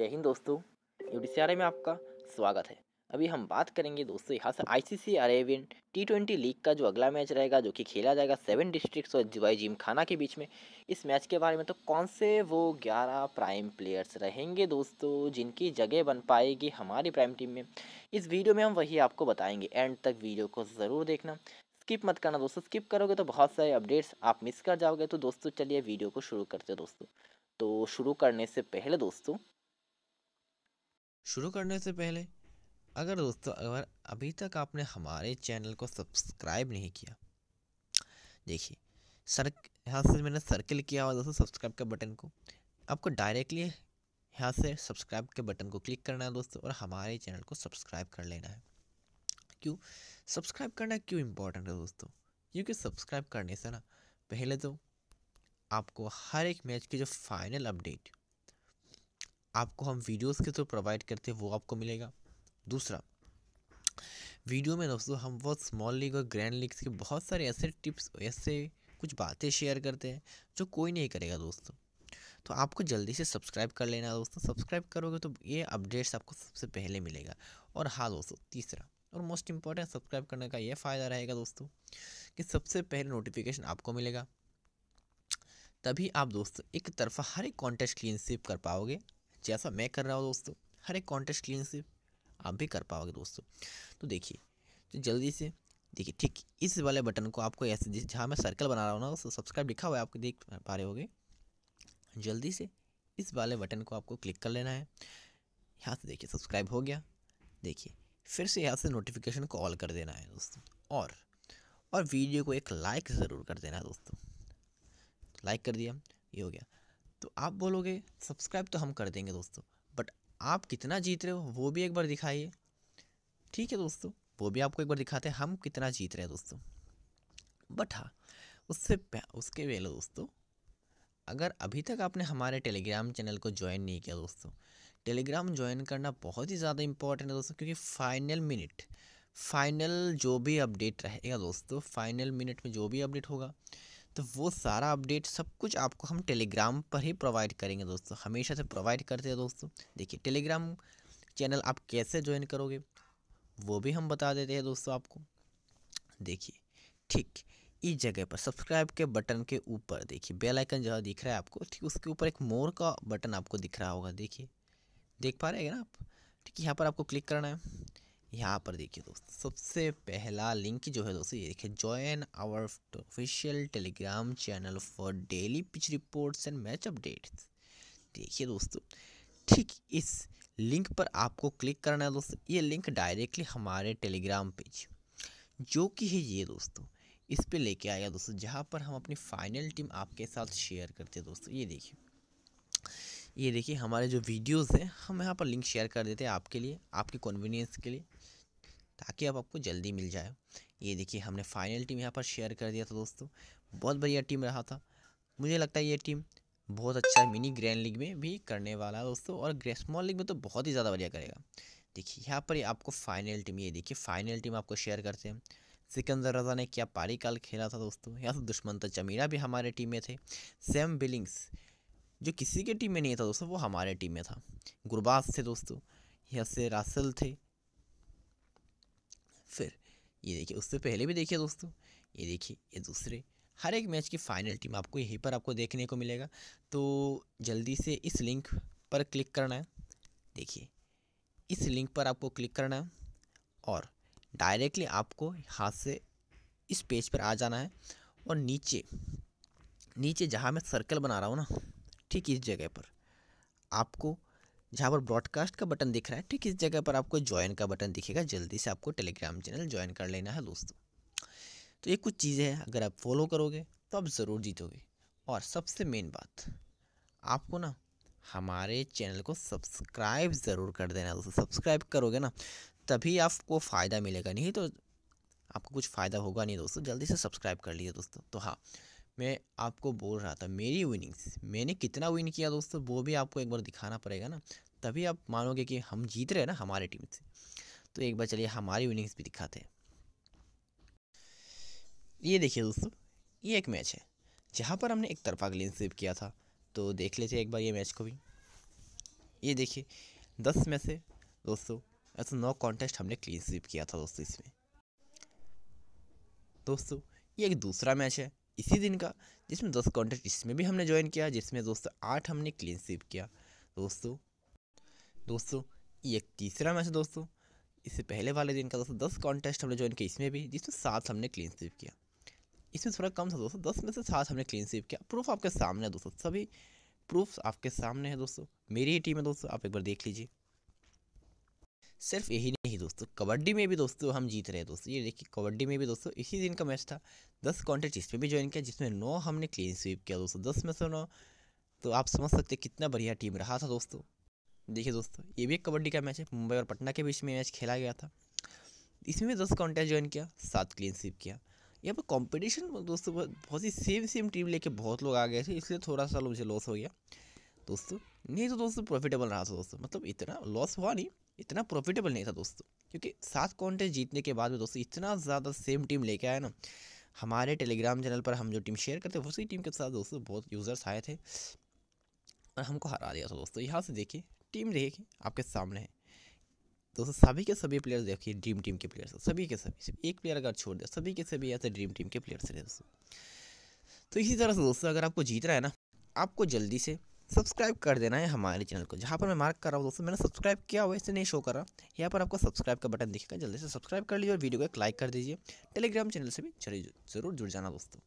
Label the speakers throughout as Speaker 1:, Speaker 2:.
Speaker 1: जय हिंद दोस्तों यूडीसीआरए में आपका स्वागत है अभी हम बात करेंगे दोस्तों यहाँ से ICC Arabian T twenty league का जो अगला मैच रहेगा जो कि खेला जाएगा सेवन डिस्ट्रिक्ट्स और जुबाई जिम खाना के बीच में इस मैच के बारे में तो कौन से वो ग्यारह प्राइम प्लेयर्स रहेंगे दोस्तों जिनकी जगह बन पाएगी हमारी प्राइम टीम में इस वीडियो में हम वही आपको बताएंगे एंड तक वीडियो को ज़रूर देखना स्किप मत करना दोस्तों स्किप करोगे तो बहुत सारे अपडेट्स आप मिस कर जाओगे तो दोस्तों चलिए वीडियो को शुरू करते दोस्तों तो शुरू करने से पहले दोस्तों शुरू करने से पहले अगर दोस्तों अगर अभी तक आपने हमारे चैनल को सब्सक्राइब नहीं किया देखिए सर यहाँ से मैंने सर्किल किया हुआ दोस्तों सब्सक्राइब के बटन को आपको डायरेक्टली यहाँ से सब्सक्राइब के बटन को क्लिक करना है दोस्तों और हमारे चैनल को सब्सक्राइब कर लेना है क्यों सब्सक्राइब करना क्यों इम्पोर्टेंट है दोस्तों क्योंकि सब्सक्राइब करने से ना पहले तो आपको हर एक मैच की जो फाइनल अपडेट आपको हम वीडियोस के थ्रू प्रोवाइड करते हैं वो आपको मिलेगा दूसरा वीडियो में दोस्तों हम बहुत स्मॉल लीग और ग्रैंड लीग के बहुत सारे ऐसे टिप्स ऐसे कुछ बातें शेयर करते हैं जो कोई नहीं करेगा दोस्तों तो आपको जल्दी से सब्सक्राइब कर लेना दोस्तों सब्सक्राइब करोगे तो ये अपडेट्स आपको सबसे पहले मिलेगा और हाँ दोस्तों तीसरा और मोस्ट इम्पॉर्टेंट सब्सक्राइब करने का ये फ़ायदा रहेगा दोस्तों कि सबसे पहले नोटिफिकेशन आपको मिलेगा तभी आप दोस्तों एक तरफा हर एक कॉन्टेस्ट क्लीन सेव कर पाओगे जैसा मैं कर रहा हूँ दोस्तों हर एक कॉन्टेस्ट क्लीन से आप भी कर पाओगे दोस्तों तो देखिए तो जल्दी से देखिए ठीक इस वाले बटन को आपको ऐसे जहाँ मैं सर्कल बना रहा हूँ ना उसको सब्सक्राइब लिखा हुआ है आपको देख पा रहे होगे जल्दी से इस वाले बटन को आपको क्लिक कर लेना है यहाँ से देखिए सब्सक्राइब हो गया देखिए फिर से यहाँ से नोटिफिकेशन को ऑल कर देना है दोस्तों और और वीडियो को एक लाइक ज़रूर कर देना है दोस्तों लाइक कर दिया ये हो गया तो आप बोलोगे सब्सक्राइब तो हम कर देंगे दोस्तों बट आप कितना जीत रहे हो वो भी एक बार दिखाइए ठीक है दोस्तों वो भी आपको एक बार दिखाते हैं हम कितना जीत रहे हैं दोस्तों बट हाँ उससे उसके पहले दोस्तों अगर अभी तक आपने हमारे टेलीग्राम चैनल को ज्वाइन नहीं किया दोस्तों टेलीग्राम ज्वाइन करना बहुत ही ज़्यादा इंपॉर्टेंट है दोस्तों क्योंकि फाइनल मिनट फाइनल जो भी अपडेट रहेगा दोस्तों फाइनल मिनट में जो भी अपडेट होगा तो वो सारा अपडेट सब कुछ आपको हम टेलीग्राम पर ही प्रोवाइड करेंगे दोस्तों हमेशा से प्रोवाइड करते हैं दोस्तों देखिए टेलीग्राम चैनल आप कैसे ज्वाइन करोगे वो भी हम बता देते हैं दोस्तों आपको देखिए ठीक इस जगह पर सब्सक्राइब के बटन के ऊपर देखिए बेल आइकन जहाँ दिख रहा है आपको ठीक उसके ऊपर एक मोर का बटन आपको दिख रहा होगा देखिए देख पा रहे हैं ना आप ठीक यहाँ पर आपको क्लिक करना है यहाँ पर देखिए दोस्तों सबसे पहला लिंक जो है दोस्तों ये देखिए join our official Telegram channel for daily pitch reports and match updates देखिए दोस्तों ठीक इस लिंक पर आपको क्लिक करना है दोस्तों ये लिंक डायरेक्टली हमारे टेलीग्राम पेज जो कि है ये दोस्तों इस पर लेके आया दोस्तों जहाँ पर हम अपनी फाइनल टीम आपके साथ शेयर करते हैं दोस्तों ये देखिए ये देखिए हमारे जो वीडियोस हैं हम यहाँ पर लिंक शेयर कर देते हैं आपके लिए आपकी कन्वीनियंस के लिए ताकि अब आप आपको जल्दी मिल जाए ये देखिए हमने फाइनल टीम यहाँ पर शेयर कर दिया था दोस्तों बहुत बढ़िया टीम रहा था मुझे लगता है ये टीम बहुत अच्छा मिनी ग्रैंड लीग में भी करने वाला है दोस्तों और स्मॉल लीग में तो बहुत ही ज़्यादा बढ़िया करेगा देखिए यहाँ पर आपको फाइनल टीम ये देखिए फाइनल टीम आपको शेयर करते हैं सिकंदर रजा ने क्या पारी काल खेला था दोस्तों यहाँ तो दुश्मन तो चमीरा भी हमारे टीम में थे सेम बिलिंग्स जो किसी के टीम में नहीं था दोस्तों वो हमारे टीम में था गुरबाज थे दोस्तों यहाँ से रासल थे फिर ये देखिए उससे पहले भी देखिए दोस्तों ये देखिए ये दूसरे हर एक मैच की फाइनल टीम आपको यहीं पर आपको देखने को मिलेगा तो जल्दी से इस लिंक पर क्लिक करना है देखिए इस लिंक पर आपको क्लिक करना है और डायरेक्टली आपको हाथ से इस पेज पर आ जाना है और नीचे नीचे जहाँ मैं सर्कल बना रहा हूँ ना ठीक इस जगह पर आपको जहाँ पर ब्रॉडकास्ट का बटन दिख रहा है ठीक इस जगह पर आपको ज्वाइन का बटन दिखेगा जल्दी से आपको टेलीग्राम चैनल ज्वाइन कर लेना है दोस्तों तो ये कुछ चीज़ें हैं अगर आप फॉलो करोगे तो आप ज़रूर जीतोगे और सबसे मेन बात आपको ना हमारे चैनल को सब्सक्राइब ज़रूर कर देना दोस्तों सब्सक्राइब करोगे ना तभी आपको फ़ायदा मिलेगा नहीं तो आपको कुछ फ़ायदा होगा नहीं दोस्तों जल्दी से सब्सक्राइब कर लीजिए दोस्तों तो हाँ मैं आपको बोल रहा था मेरी विनिंग्स मैंने कितना विन किया दोस्तों वो भी आपको एक बार दिखाना पड़ेगा ना तभी आप मानोगे कि हम जीत रहे हैं ना हमारे टीम से तो एक बार चलिए हमारी विनिंग्स भी दिखाते हैं ये देखिए दोस्तों ये एक मैच है जहाँ पर हमने एक तरफा क्लीन स्वीप किया था तो देख लेते एक बार ये मैच को भी ये देखिए दस में से दोस्तों ऐसा नौ कॉन्टेस्ट हमने क्लीन स्वीप किया था दोस्तों इसमें दोस्तों ये एक दूसरा मैच है इसी दिन का जिसमें दोस्तों कॉन्टेस्ट इसमें भी हमने ज्वाइन किया जिसमें दोस्तों आठ हमने क्लीन स्वीप किया दोस्तों दोस्तों ये तीसरा मैच है दोस्तों इससे पहले वाले दिन का दोस्तों दस कॉन्टेस्ट हमने ज्वाइन किया इसमें भी जिसमें सात हमने क्लीन स्वीप किया इसमें थोड़ा कम था दोस्तों दस में से सात हमने क्लीन स्वीप किया प्रूफ आपके सामने है दोस्तों सभी प्रूफ आपके सामने है दोस्तों मेरी ही टीम है दोस्तों आप एक बार देख लीजिए सिर्फ यही नहीं दोस्तों कबड्डी में भी दोस्तों हम जीत रहे हैं दोस्तों ये देखिए कबड्डी में भी दोस्तों इसी दिन का मैच था दस कॉन्टेस्ट इसमें भी ज्वाइन किया जिसमें नौ हमने क्लीन स्वीप किया दोस्तों दस में से नौ तो आप समझ सकते कितना बढ़िया टीम रहा था दोस्तों देखिए दोस्तों ये भी एक कबड्डी का मैच है मुंबई और पटना के बीच में मैच खेला गया था इसमें भी दस कॉन्टेस्ट ज्वाइन किया सात क्लीन स्वीप किया यहाँ पर कॉम्पिटिशन दोस्तों बहुत ही सेम सेम टीम लेके बहुत लोग आ गए थे इसलिए थोड़ा सा मुझे लॉस हो गया दोस्तों नहीं तो दोस्तों प्रॉफिटेबल रहा था दोस्तों मतलब इतना लॉस हुआ नहीं इतना प्रॉफिटेबल नहीं था दोस्तों क्योंकि सात कॉन्टेस्ट जीतने के बाद में दोस्तों इतना ज़्यादा सेम टीम लेके आया ना हमारे टेलीग्राम चैनल पर हम जो टीम शेयर करते हैं उसी टीम के साथ दोस्तों बहुत यूज़र्स आए थे और हमको हरा दिया था दोस्तों यहाँ से देखिए टीम देखिए आपके सामने है दोस्तों सभी के सभी प्लेयर्स देखिए ड्रीम टीम के प्लेयर्स सभी के सभी सिर्फ एक प्लेयर अगर छोड़ दे सभी के सभी ऐसे ड्रीम टीम के प्लेयर्स हैं दोस्तों तो इसी तरह से दोस्तों अगर आपको जीतना है ना आपको जल्दी से सब्सक्राइब कर देना है हमारे चैनल को जहाँ पर मैं मार्क कर रहा हूँ दोस्तों मैंने सब्सक्राइब किया हुआ इसे नहीं शो करा यहाँ पर आपको सब्सक्राइब का बटन दिखेगा जल्दी से सब्सक्राइब कर लीजिए और वीडियो को एक लाइक कर दीजिए टेलीग्राम चैनल से भी जरूर जरूर जुड़ जाना दोस्तों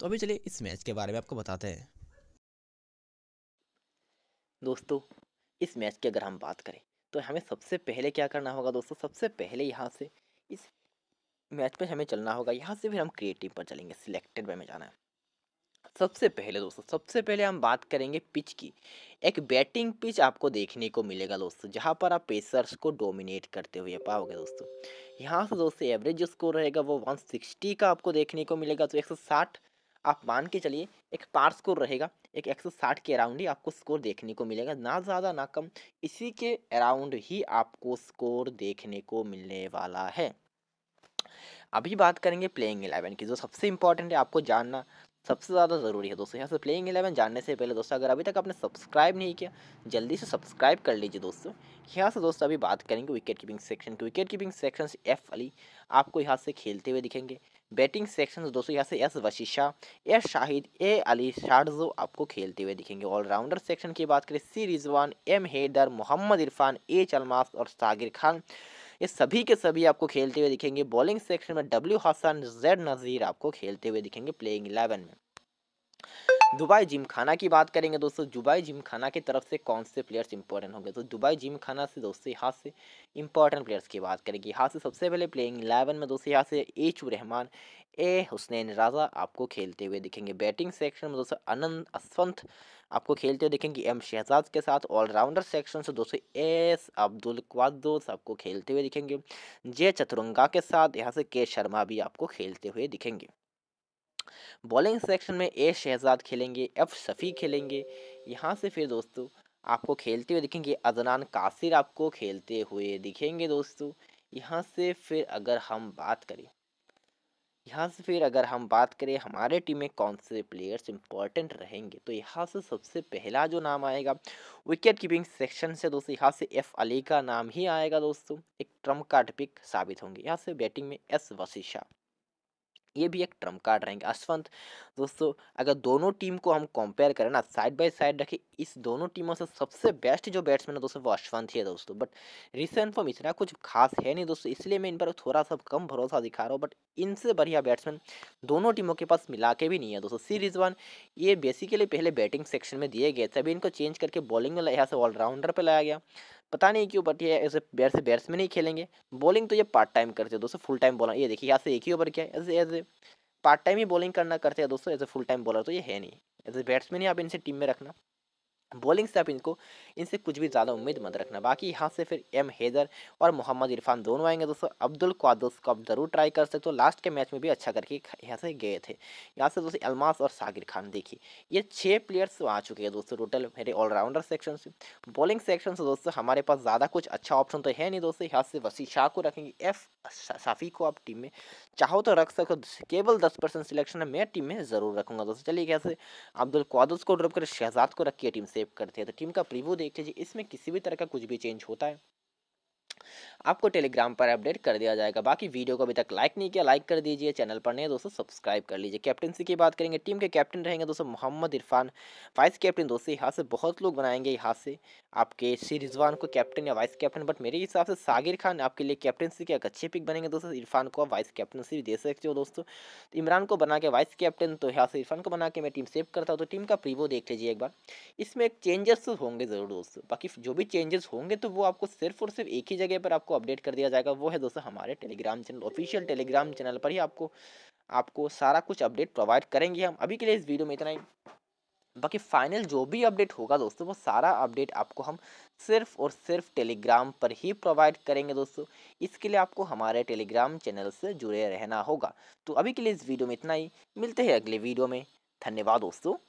Speaker 1: तो अभी चलिए इस मैच के बारे में आपको बताते हैं दोस्तों इस मैच की अगर हम बात करें तो हमें सबसे पहले क्या करना होगा दोस्तों सबसे पहले यहाँ से इस मैच पर हमें चलना होगा यहाँ से फिर हम क्रिएटिव पर चलेंगे सिलेक्टेड पर हमें जाना है सबसे पहले दोस्तों सबसे पहले हम बात करेंगे पिच की एक बैटिंग पिच आपको देखने को मिलेगा दोस्तों जहाँ पर आप पेसर्स को डोमिनेट करते हुए पाओगे दोस्तों यहाँ से दोस्तों एवरेज जो स्कोर रहेगा वो 160 का आपको देखने को मिलेगा तो 160 आप मान के चलिए एक पार स्कोर रहेगा एक 160 के अराउंड ही आपको स्कोर देखने को मिलेगा ना ज़्यादा ना कम इसी के अराउंड ही आपको स्कोर देखने को मिलने वाला है अभी बात करेंगे प्लेइंग एलेवन की जो सबसे इंपॉर्टेंट है आपको जानना सबसे ज़्यादा ज़रूरी है दोस्तों यहाँ से प्लेइंग एलेवन जानने से पहले दोस्तों अगर अभी तक आपने सब्सक्राइब नहीं किया जल्दी से सब्सक्राइब कर लीजिए दोस्तों यहाँ से दोस्तों अभी बात करेंगे विकेट कीपिंग सेक्शन की विकेट कीपिंग सेक्शन से एफ अली आपको यहाँ से खेलते हुए दिखेंगे बैटिंग सेक्शन दोस्तों यहाँ से एस वशीशा ए शाहिद ए अली शारजो आपको खेलते हुए दिखेंगे ऑलराउंडर सेक्शन की बात करें C Rizwan M Haider Mohammad Irfan A चलमास और सागिर खान ये सभी के सभी आपको खेलते हुए दिखेंगे बॉलिंग सेक्शन में डब्ल्यू हसन जेड नज़ीर आपको खेलते हुए दिखेंगे प्लेइंग इलेवन में दुबई जिम खाना की बात करेंगे दोस्तों दुबई जिम खाना की तरफ से कौन से प्लेयर्स इंपॉर्टेंट होंगे तो दुबई जिम खाना से दोस्तों यहाँ से इंपॉर्टेंट प्लेयर्स की बात करेंगे यहाँ से सबसे पहले प्लेइंग इलेवन में दोस्तों यहाँ से एचू रहमान ए हुसनैन राजा आपको खेलते हुए दिखेंगे बैटिंग सेक्शन में दोस्तों अनंत असवंत आपको खेलते हुए दिखेंगे एम शहजाद के साथ ऑलराउंडर सेक्शन से दोस्तों एस अब्दुल क्वादोस आपको खेलते हुए दिखेंगे जे चतुरंगा के साथ यहाँ से के शर्मा भी आपको खेलते हुए दिखेंगे बॉलिंग सेक्शन में ए शहजाद खेलेंगे एफ शफी खेलेंगे यहाँ से फिर दोस्तों आपको खेलते हुए दिखेंगे अदनान कासिर आपको खेलते हुए दिखेंगे दोस्तों यहाँ से फिर अगर हम बात करें यहाँ से फिर अगर हम बात करें हमारे टीम में कौन से प्लेयर्स इंपॉर्टेंट रहेंगे तो यहाँ से सबसे पहला जो नाम आएगा विकेट कीपिंग सेक्शन से दोस्तों यहाँ से एफ अली का नाम ही आएगा दोस्तों एक ट्रम्प कार्ड पिक साबित होंगे यहाँ से बैटिंग में एस वशिशा ये भी एक ट्रम्प कार्ड रहेंगे अश्वंत दोस्तों अगर दोनों टीम को हम कंपेयर करें ना साइड बाय साइड रखें इस दोनों टीमों से सबसे बेस्ट जो बैट्समैन है दोस्तों वो अश्वंत ही है दोस्तों बट रिसेंट फॉर्म इतना कुछ खास है नहीं दोस्तों इसलिए मैं इन पर थोड़ा सा कम भरोसा दिखा रहा हूँ बट इनसे बढ़िया बैट्समैन दोनों टीमों के पास मिला के भी नहीं है दोस्तों सीरीज वन ये बेसिकली पहले बैटिंग सेक्शन में दिए गए थे अभी इनको चेंज करके बॉलिंग में यहाँ से ऑलराउंडर पर लाया गया पता नहीं क्यों बट ये ऐसे बैर से बैट्स में नहीं खेलेंगे बॉलिंग तो ये पार्ट टाइम करते हैं दोस्तों फुल टाइम बॉलर ये देखिए यहाँ से एक ही ओवर क्या है एज ए पार्ट टाइम ही बॉलिंग करना करते हैं दोस्तों as a full time bowler तो ये है नहीं एज ए बैट्समैन ही आप इनसे टीम में रखना बॉलिंग से आप इनको इनसे कुछ भी ज़्यादा उम्मीद मत रखना बाकी यहाँ से फिर एम हैदर और मोहम्मद इरफान दोनों आएंगे दोस्तों अब्दुल क्वादोस को आप ज़रूर ट्राई कर सकते हो लास्ट के मैच में भी अच्छा करके यहाँ से गए थे यहाँ से दोस्तों अलमास और सागिर खान देखिए ये छः प्लेयर्स तो आ चुके हैं दोस्तों टोटल मेरे ऑलराउंडर सेक्शन से बॉलिंग सेक्शन से दोस्तों हमारे पास ज़्यादा कुछ अच्छा ऑप्शन तो है नहीं दोस्तों यहाँ से वसी शाह को रखेंगे एफ साफ़ी को आप टीम में चाहो तो रख सको केवल दस परसेंट सिलेक्शन मैं टीम में ज़रूर रखूँगा दोस्तों चलिए यहाँ से अब्दुल क्वादोस को ड्रॉप कर शहजाद को रखिए टीम से सेव करते हैं तो टीम का प्रीव्यू देख लीजिए इसमें किसी भी तरह का कुछ भी चेंज होता है आपको टेलीग्राम पर अपडेट कर दिया जाएगा बाकी वीडियो को अभी तक लाइक नहीं किया लाइक कर दीजिए चैनल पर नहीं दोस्तों सब्सक्राइब कर लीजिए कैप्टनसी की बात करेंगे टीम के कैप्टन रहेंगे दोस्तों मोहम्मद इरफान वाइस कैप्टन दोस्तों यहाँ से बहुत लोग बनाएंगे यहाँ से आपके श्री रिजवान को कैप्टन या वाइस कैप्टन बट मेरे हिसाब से सागिर खान आपके लिए कैप्टनसी के एक अच्छे पिक बनेंगे दोस्तों इरफान को आप वाइस कैप्टनसी भी दे सकते हो दोस्तों तो इमरान को बना के वाइस कैप्टन तो यहाँ से इरफान को बना के मैं टीम सेव करता हूँ तो टीम का प्रीवो देख लीजिए एक बार इसमें एक चेंजेस होंगे ज़रूर दोस्तों बाकी जो भी चेंजेस होंगे तो वो आपको सिर्फ और सिर्फ एक ही जगह जगह पर आपको अपडेट कर दिया जाएगा वो है दोस्तों हमारे Telegram channel official Telegram channel पर ही आपको आपको सारा कुछ अपडेट प्रोवाइड करेंगे हम अभी के लिए इस वीडियो में इतना ही बाकी फाइनल जो भी अपडेट होगा दोस्तों वो सारा अपडेट आपको हम सिर्फ और सिर्फ टेलीग्राम पर ही प्रोवाइड करेंगे दोस्तों इसके लिए आपको हमारे टेलीग्राम चैनल से जुड़े रहना होगा तो अभी के लिए इस वीडियो में इतना ही मिलते हैं अगले वीडियो में धन्यवाद दोस्तों